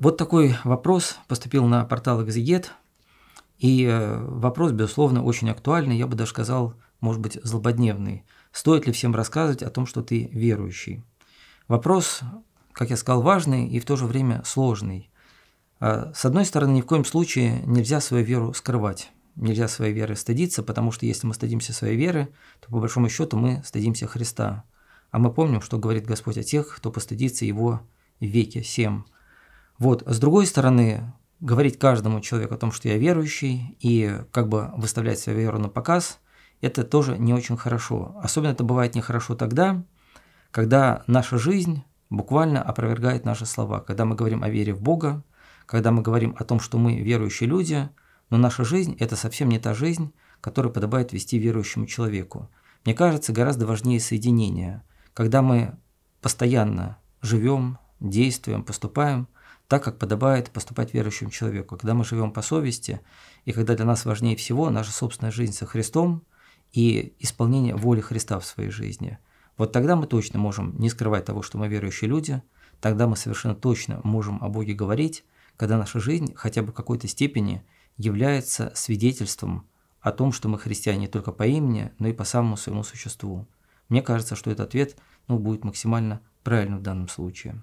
Вот такой вопрос поступил на портал Экзигет, и э, вопрос, безусловно, очень актуальный, я бы даже сказал, может быть, злободневный. Стоит ли всем рассказывать о том, что ты верующий? Вопрос, как я сказал, важный и в то же время сложный. А, с одной стороны, ни в коем случае нельзя свою веру скрывать, нельзя своей веры стыдиться, потому что если мы стыдимся своей веры, то по большому счету мы стыдимся Христа. А мы помним, что говорит Господь о тех, кто постыдится Его веке, семь. Вот, с другой стороны, говорить каждому человеку о том, что я верующий, и как бы выставлять свою веру на показ, это тоже не очень хорошо. Особенно это бывает нехорошо тогда, когда наша жизнь буквально опровергает наши слова, когда мы говорим о вере в Бога, когда мы говорим о том, что мы верующие люди, но наша жизнь – это совсем не та жизнь, которую подобает вести верующему человеку. Мне кажется, гораздо важнее соединение, когда мы постоянно живем, действуем, поступаем – так, как подобает поступать верующему человеку. Когда мы живем по совести, и когда для нас важнее всего наша собственная жизнь со Христом и исполнение воли Христа в своей жизни, вот тогда мы точно можем не скрывать того, что мы верующие люди, тогда мы совершенно точно можем о Боге говорить, когда наша жизнь хотя бы в какой-то степени является свидетельством о том, что мы христиане не только по имени, но и по самому своему существу. Мне кажется, что этот ответ ну, будет максимально правильным в данном случае.